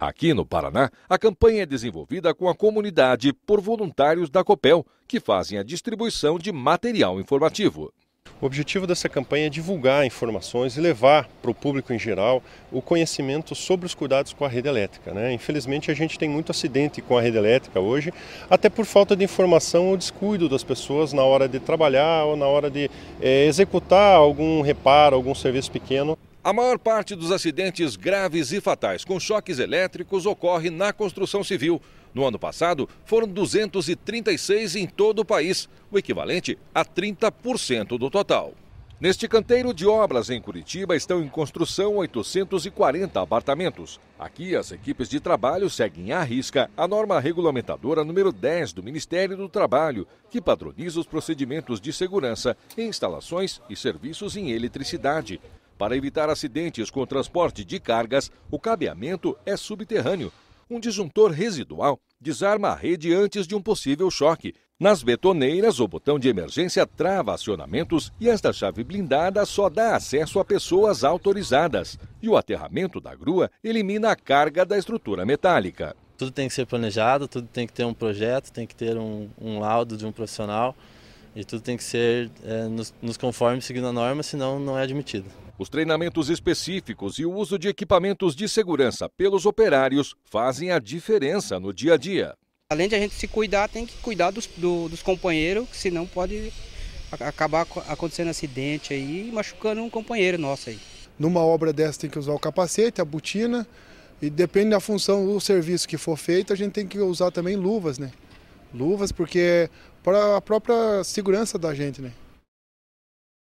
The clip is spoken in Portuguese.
Aqui no Paraná, a campanha é desenvolvida com a comunidade por voluntários da COPEL, que fazem a distribuição de material informativo. O objetivo dessa campanha é divulgar informações e levar para o público em geral o conhecimento sobre os cuidados com a rede elétrica. Né? Infelizmente, a gente tem muito acidente com a rede elétrica hoje, até por falta de informação ou descuido das pessoas na hora de trabalhar ou na hora de é, executar algum reparo, algum serviço pequeno. A maior parte dos acidentes graves e fatais com choques elétricos ocorre na construção civil. No ano passado, foram 236 em todo o país, o equivalente a 30% do total. Neste canteiro de obras em Curitiba estão em construção 840 apartamentos. Aqui, as equipes de trabalho seguem à risca a norma regulamentadora número 10 do Ministério do Trabalho, que padroniza os procedimentos de segurança em instalações e serviços em eletricidade, para evitar acidentes com o transporte de cargas, o cabeamento é subterrâneo. Um disjuntor residual desarma a rede antes de um possível choque. Nas betoneiras, o botão de emergência trava acionamentos e esta chave blindada só dá acesso a pessoas autorizadas. E o aterramento da grua elimina a carga da estrutura metálica. Tudo tem que ser planejado, tudo tem que ter um projeto, tem que ter um, um laudo de um profissional e tudo tem que ser é, nos, nos conformes seguindo a norma, senão não é admitido. Os treinamentos específicos e o uso de equipamentos de segurança pelos operários fazem a diferença no dia a dia. Além de a gente se cuidar, tem que cuidar dos, do, dos companheiros, senão pode acabar acontecendo acidente aí e machucando um companheiro nosso aí. Numa obra dessa tem que usar o capacete, a botina e depende da função do serviço que for feito, a gente tem que usar também luvas, né? Luvas porque para a própria segurança da gente, né?